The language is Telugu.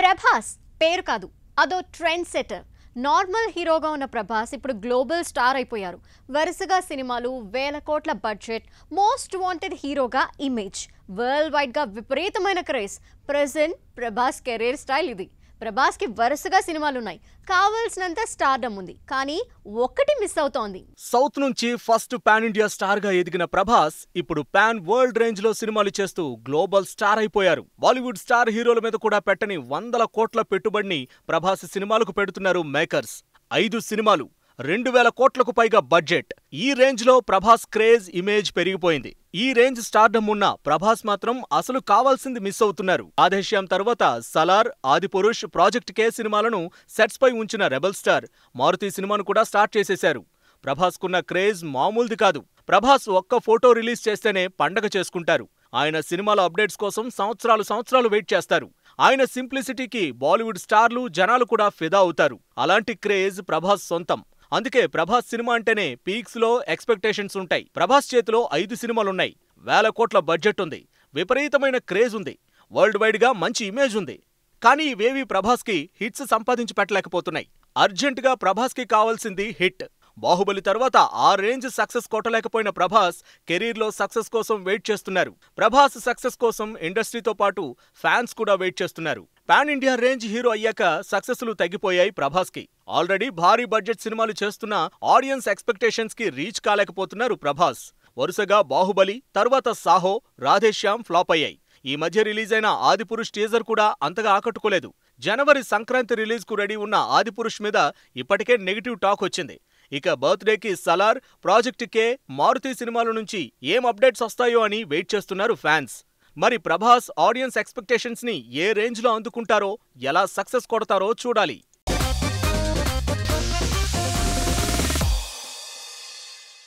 ప్రభాస్ పేరు కాదు అదో ట్రెండ్ సెటర్ నార్మల్ హీరోగా ఉన్న ప్రభాస్ ఇప్పుడు గ్లోబల్ స్టార్ అయిపోయారు వరుసగా సినిమాలు వేల కోట్ల బడ్జెట్ మోస్ట్ వాంటెడ్ హీరోగా ఇమేజ్ వరల్డ్ వైడ్గా విపరీతమైన craze present Prabhas career style ఇది ప్రభాస్కి వరుసగా సినిమాలున్నాయి కావాల్సినంత స్టార్డమ్ ఉంది కానీ ఒక్కటి మిస్ అవుతోంది సౌత్ నుంచి ఫస్ట్ పాన్ ఇండియా స్టార్గా ఎదిగిన ప్రభాస్ ఇప్పుడు పాన్ వరల్డ్ రేంజ్లో సినిమాలు చేస్తూ గ్లోబల్ స్టార్ అయిపోయారు బాలీవుడ్ స్టార్ హీరోల మీద కూడా పెట్టని వందల కోట్ల పెట్టుబడిని ప్రభాస్ సినిమాలకు పెడుతున్నారు మేకర్స్ ఐదు సినిమాలు రెండు వేల కోట్లకు పైగా బడ్జెట్ ఈ రేంజ్లో ప్రభాస్ క్రేజ్ ఇమేజ్ పెరిగిపోయింది ఈ రేంజ్ స్టార్డమ్ ఉన్న ప్రభాస్ మాత్రం అసలు కావాల్సింది మిస్ అవుతున్నారు ఆదేశం తర్వాత సలార్ ఆదిపురుష్ ప్రాజెక్ట్ కే సినిమాలను సెట్స్ పై ఉంచిన రెబల్ స్టార్ మారుతి సినిమాను కూడా స్టార్ట్ చేసేశారు ప్రభాస్కున్న క్రేజ్ మామూలుది కాదు ప్రభాస్ ఒక్క ఫోటో రిలీజ్ చేస్తేనే పండగ చేసుకుంటారు ఆయన సినిమాల అప్డేట్స్ కోసం సంవత్సరాలు సంవత్సరాలు వెయిట్ చేస్తారు ఆయన సింప్లిసిటీకి బాలీవుడ్ స్టార్లు జనాలు కూడా ఫిదా అవుతారు అలాంటి క్రేజ్ ప్రభాస్ సొంతం అందుకే ప్రభాస్ సినిమా అంటేనే పీక్స్లో ఎక్స్పెక్టేషన్స్ ఉంటాయి ప్రభాస్ చేతిలో ఐదు సినిమాలున్నాయి వేల కోట్ల బడ్జెట్ ఉంది విపరీతమైన క్రేజ్ ఉంది వరల్డ్ వైడ్గా మంచి ఇమేజ్ ఉంది కానీ ఇవేవి కి హిట్స్ సంపాదించి పెట్టలేకపోతున్నాయి అర్జెంటుగా కి కావాల్సింది హిట్ బాహుబలి తర్వాత ఆ రేంజ్ సక్సెస్ కొట్టలేకపోయిన ప్రభాస్ కెరీర్లో సక్సెస్ కోసం వెయిట్ చేస్తున్నారు ప్రభాస్ సక్సెస్ కోసం ఇండస్ట్రీతో పాటు ఫ్యాన్స్ కూడా వెయిట్ చేస్తున్నారు పాన్ ఇండియా రేంజ్ హీరో అయ్యాక సక్సెస్లు తగ్గిపోయాయి ప్రభాస్కి ఆల్రెడీ భారీ బడ్జెట్ సినిమాలు చేస్తున్న ఆడియన్స్ ఎక్స్పెక్టేషన్స్కి రీచ్ కాలేకపోతున్నారు ప్రభాస్ వరుసగా బాహుబలి తర్వాత సాహో రాధేశ్యామ్ ఫ్లాప్ అయ్యాయి ఈ మధ్య రిలీజ్ అయిన ఆదిపురుష్ టీజర్ కూడా అంతగా ఆకట్టుకోలేదు జనవరి సంక్రాంతి రిలీజ్కు రెడీ ఉన్న ఆదిపురుష్ మీద ఇప్పటికే నెగిటివ్ టాక్ వచ్చింది ఇక బర్త్డేకి సలార్ ప్రాజెక్ట్ కే మారుతి సినిమాల నుంచి ఏం అప్డేట్స్ వస్తాయో అని వెయిట్ చేస్తున్నారు ఫ్యాన్స్ మరి ప్రభాస్ ఆడియన్స్ ఎక్స్పెక్టేషన్స్ని ఏ రేంజ్లో అందుకుంటారో ఎలా సక్సెస్ కొడతారో చూడాలి